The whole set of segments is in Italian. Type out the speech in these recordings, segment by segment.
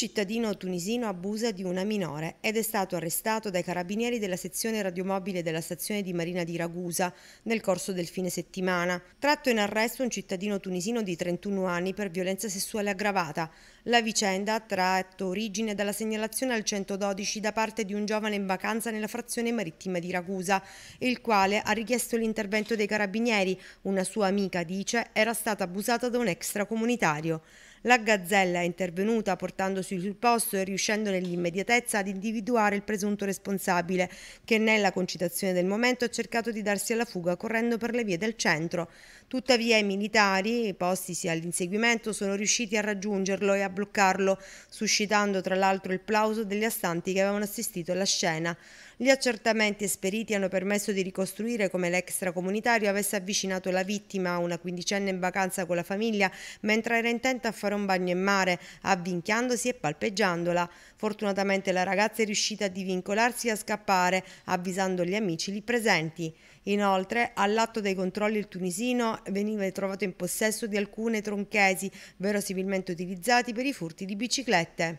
cittadino tunisino abusa di una minore ed è stato arrestato dai carabinieri della sezione radiomobile della stazione di Marina di Ragusa nel corso del fine settimana. Tratto in arresto un cittadino tunisino di 31 anni per violenza sessuale aggravata. La vicenda ha tratto origine dalla segnalazione al 112 da parte di un giovane in vacanza nella frazione marittima di Ragusa, il quale ha richiesto l'intervento dei carabinieri. Una sua amica, dice, era stata abusata da un extracomunitario. La Gazzella è intervenuta portandosi sul posto e riuscendo nell'immediatezza ad individuare il presunto responsabile, che nella concitazione del momento ha cercato di darsi alla fuga correndo per le vie del centro. Tuttavia i militari, postisi all'inseguimento, sono riusciti a raggiungerlo e a bloccarlo, suscitando tra l'altro il plauso degli astanti che avevano assistito alla scena. Gli accertamenti esperiti hanno permesso di ricostruire come l'extracomunitario avesse avvicinato la vittima, una quindicenne in vacanza con la famiglia, mentre era intenta a fare un bagno in mare, avvinchiandosi e palpeggiandola. Fortunatamente la ragazza è riuscita a divincolarsi e a scappare, avvisando gli amici lì presenti. Inoltre, all'atto dei controlli il tunisino veniva trovato in possesso di alcune tronchesi, verosimilmente utilizzati per i furti di biciclette.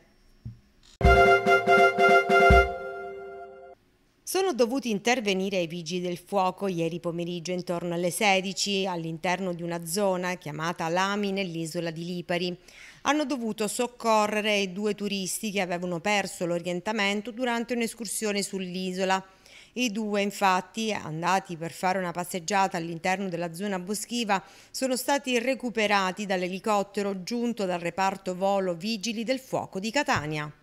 Sono dovuti intervenire i vigili del fuoco ieri pomeriggio intorno alle 16 all'interno di una zona chiamata Lami nell'isola di Lipari. Hanno dovuto soccorrere i due turisti che avevano perso l'orientamento durante un'escursione sull'isola. I due, infatti, andati per fare una passeggiata all'interno della zona boschiva, sono stati recuperati dall'elicottero giunto dal reparto volo Vigili del Fuoco di Catania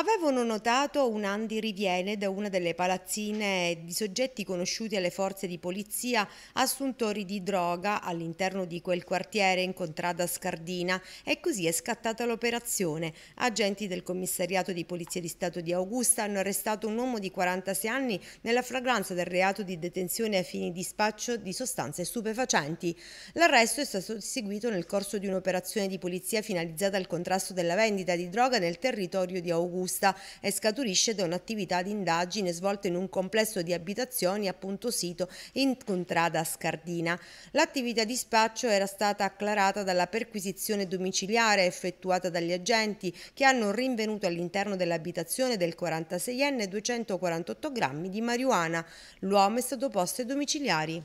avevano notato un Andy Riviene da una delle palazzine di soggetti conosciuti alle forze di polizia assuntori di droga all'interno di quel quartiere in contrada Scardina e così è scattata l'operazione. Agenti del commissariato di polizia di Stato di Augusta hanno arrestato un uomo di 46 anni nella fragranza del reato di detenzione a fini di spaccio di sostanze stupefacenti. L'arresto è stato seguito nel corso di un'operazione di polizia finalizzata al contrasto della vendita di droga nel territorio di Augusta frusta e scaturisce da un'attività di indagine svolta in un complesso di abitazioni appunto sito in contrada Scardina. L'attività di spaccio era stata acclarata dalla perquisizione domiciliare effettuata dagli agenti che hanno rinvenuto all'interno dell'abitazione del 46enne 248 grammi di marijuana. L'uomo è stato posto ai domiciliari.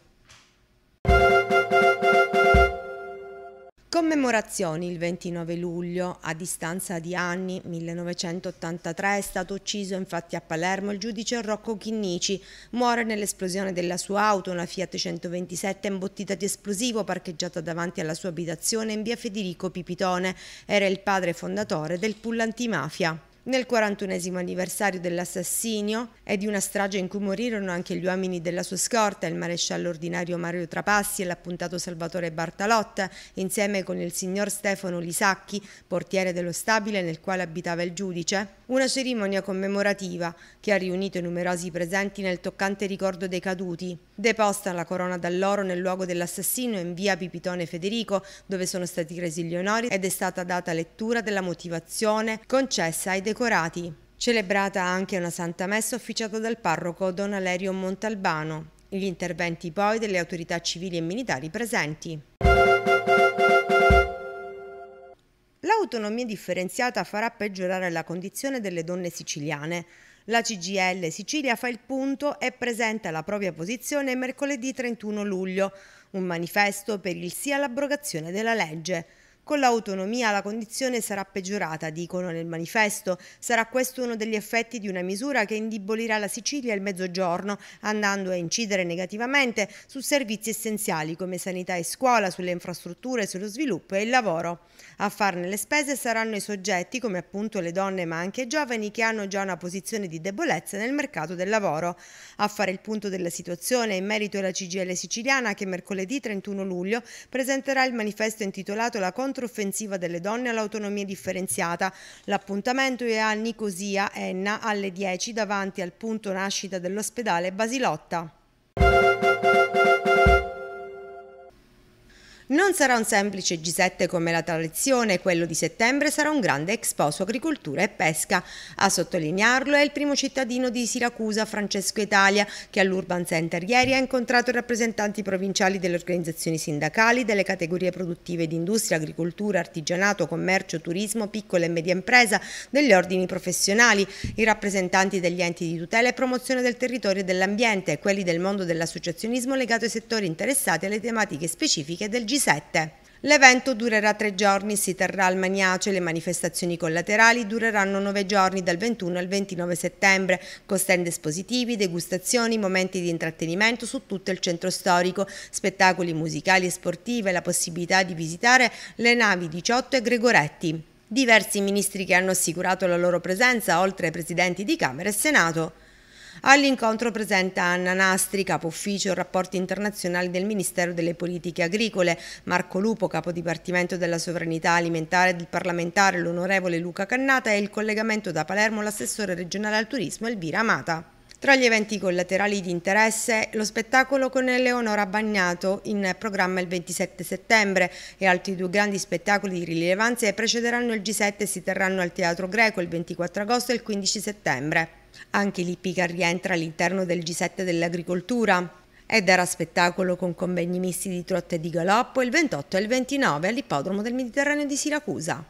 Commemorazioni il 29 luglio, a distanza di anni, 1983 è stato ucciso infatti a Palermo il giudice Rocco Chinnici, muore nell'esplosione della sua auto, una Fiat 127 imbottita di esplosivo parcheggiata davanti alla sua abitazione in via Federico Pipitone, era il padre fondatore del pull antimafia. Nel 41 anniversario dell'assassinio e di una strage in cui morirono anche gli uomini della sua scorta, il maresciallo ordinario Mario Trapassi e l'appuntato Salvatore Bartalotta, insieme con il signor Stefano Lisacchi, portiere dello stabile nel quale abitava il giudice, una cerimonia commemorativa che ha riunito i numerosi presenti nel toccante ricordo dei caduti, Deposta la corona d'alloro nel luogo dell'assassino in via Pipitone Federico, dove sono stati resi gli onori ed è stata data lettura della motivazione concessa ai decorati. Celebrata anche una santa messa officiata dal parroco Don Alerio Montalbano. Gli interventi poi delle autorità civili e militari presenti. L'autonomia differenziata farà peggiorare la condizione delle donne siciliane. La CGL Sicilia fa il punto e presenta la propria posizione mercoledì 31 luglio, un manifesto per il sì all'abrogazione della legge. Con l'autonomia la condizione sarà peggiorata, dicono nel manifesto. Sarà questo uno degli effetti di una misura che indebolirà la Sicilia il Mezzogiorno, andando a incidere negativamente su servizi essenziali come sanità e scuola, sulle infrastrutture, sullo sviluppo e il lavoro. A farne le spese saranno i soggetti, come appunto le donne ma anche i giovani, che hanno già una posizione di debolezza nel mercato del lavoro. A fare il punto della situazione in merito alla CGL siciliana che mercoledì 31 luglio presenterà il manifesto intitolato La Conto controffensiva delle donne all'autonomia differenziata. L'appuntamento è a Nicosia, Enna, alle 10 davanti al punto nascita dell'ospedale Basilotta. Non sarà un semplice G7 come la tradizione, quello di settembre sarà un grande Expo su agricoltura e pesca. A sottolinearlo è il primo cittadino di Siracusa, Francesco Italia, che all'Urban Center ieri ha incontrato i rappresentanti provinciali delle organizzazioni sindacali, delle categorie produttive di industria, agricoltura, artigianato, commercio, turismo, piccola e media impresa, degli ordini professionali, i rappresentanti degli enti di tutela e promozione del territorio e dell'ambiente, quelli del mondo dell'associazionismo legato ai settori interessati alle tematiche specifiche del G7. L'evento durerà tre giorni, si terrà al Maniace, le manifestazioni collaterali dureranno nove giorni dal 21 al 29 settembre, con stand espositivi, degustazioni, momenti di intrattenimento su tutto il centro storico, spettacoli musicali e sportive, la possibilità di visitare le navi 18 e Gregoretti. Diversi ministri che hanno assicurato la loro presenza, oltre ai presidenti di Camera e Senato. All'incontro presenta Anna Nastri, capo ufficio rapporti internazionali del Ministero delle Politiche Agricole, Marco Lupo, capo dipartimento della sovranità alimentare del parlamentare, l'onorevole Luca Cannata e il collegamento da Palermo l'assessore regionale al turismo Elvira Amata. Tra gli eventi collaterali di interesse, lo spettacolo con Eleonora Bagnato in programma il 27 settembre e altri due grandi spettacoli di rilevanza precederanno il G7 e si terranno al Teatro Greco il 24 agosto e il 15 settembre. Anche l'ippica rientra all'interno del G7 dell'agricoltura e darà spettacolo con convegni misti di trotte e di galoppo il 28 e il 29 all'Ippodromo del Mediterraneo di Siracusa.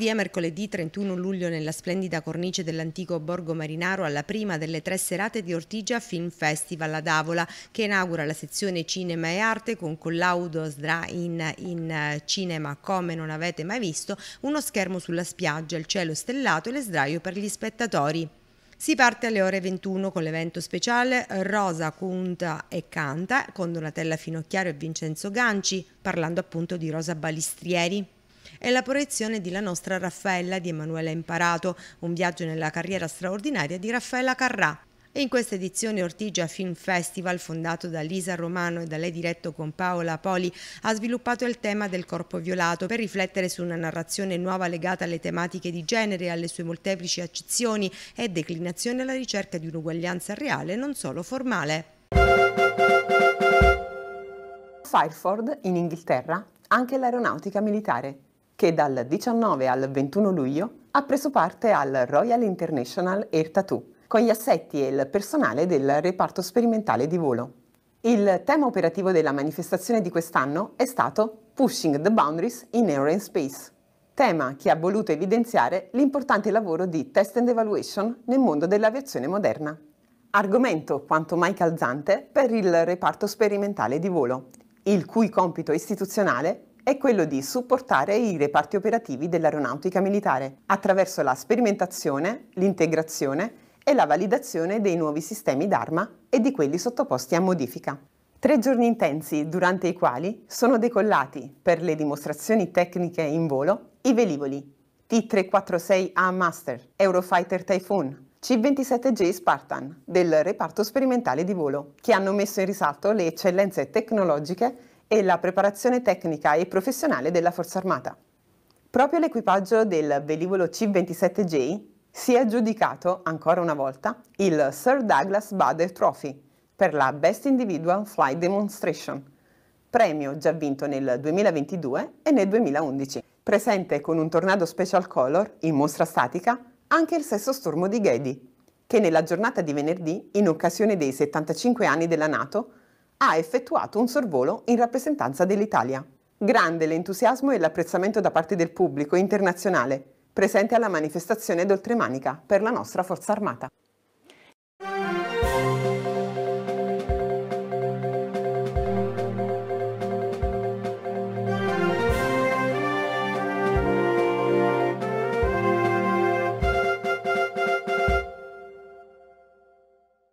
via mercoledì 31 luglio nella splendida cornice dell'antico Borgo Marinaro alla prima delle tre serate di Ortigia Film Festival ad Avola che inaugura la sezione Cinema e Arte con Collaudo Sdra in, in eh, Cinema come non avete mai visto, uno schermo sulla spiaggia, il cielo stellato e le sdraio per gli spettatori. Si parte alle ore 21 con l'evento speciale Rosa Conta e Canta con Donatella Finocchiaro e Vincenzo Ganci, parlando appunto di Rosa Balistrieri è la proiezione di La nostra Raffaella di Emanuele Imparato, un viaggio nella carriera straordinaria di Raffaella Carrà. E in questa edizione Ortigia Film Festival, fondato da Lisa Romano e da lei diretto con Paola Poli, ha sviluppato il tema del corpo violato per riflettere su una narrazione nuova legata alle tematiche di genere, alle sue molteplici accezioni e declinazione alla ricerca di un'uguaglianza reale non solo formale. Fireford, in Inghilterra, anche l'aeronautica militare che dal 19 al 21 luglio ha preso parte al Royal International Air Tattoo con gli assetti e il personale del reparto sperimentale di volo. Il tema operativo della manifestazione di quest'anno è stato Pushing the Boundaries in Air and Space, tema che ha voluto evidenziare l'importante lavoro di test and evaluation nel mondo dell'aviazione moderna. Argomento quanto mai calzante per il reparto sperimentale di volo, il cui compito istituzionale è quello di supportare i reparti operativi dell'aeronautica militare attraverso la sperimentazione, l'integrazione e la validazione dei nuovi sistemi d'arma e di quelli sottoposti a modifica. Tre giorni intensi durante i quali sono decollati per le dimostrazioni tecniche in volo i velivoli T-346A Master, Eurofighter Typhoon, C-27J Spartan del reparto sperimentale di volo, che hanno messo in risalto le eccellenze tecnologiche e la preparazione tecnica e professionale della Forza Armata. Proprio l'equipaggio del velivolo C-27J si è aggiudicato, ancora una volta, il Sir Douglas Bader Trophy per la Best Individual Flight Demonstration, premio già vinto nel 2022 e nel 2011. Presente con un Tornado Special Color in mostra statica anche il sesto stormo di Gedi, che nella giornata di venerdì, in occasione dei 75 anni della Nato, ha effettuato un sorvolo in rappresentanza dell'Italia. Grande l'entusiasmo e l'apprezzamento da parte del pubblico internazionale presente alla manifestazione d'Oltremanica per la nostra Forza Armata.